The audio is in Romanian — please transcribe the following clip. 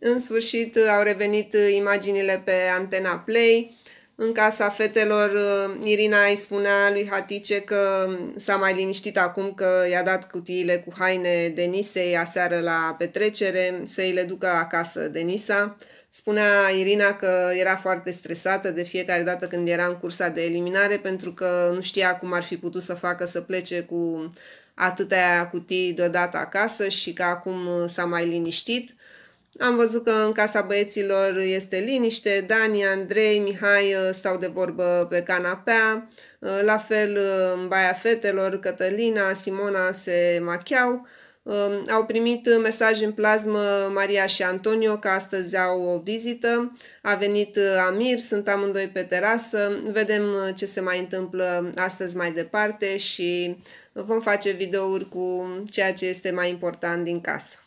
În sfârșit uh, au revenit uh, imaginile pe antena Play. În casa fetelor, uh, Irina îi spunea lui Hatice că um, s-a mai liniștit acum că i-a dat cutiile cu haine Denisei aseară la petrecere să îi le ducă acasă Denisa. Spunea Irina că era foarte stresată de fiecare dată când era în cursa de eliminare pentru că nu știa cum ar fi putut să facă să plece cu atâtea cutii deodată acasă și că acum s-a mai liniștit. Am văzut că în casa băieților este liniște, Dani, Andrei, Mihai uh, stau de vorbă pe canapea, uh, la fel uh, în baia fetelor, Cătălina, Simona se macheau, um, au primit mesaj în plasmă Maria și Antonio că astăzi au o vizită. A venit Amir, sunt amândoi pe terasă. Vedem ce se mai întâmplă astăzi mai departe și vom face videouri cu ceea ce este mai important din casă.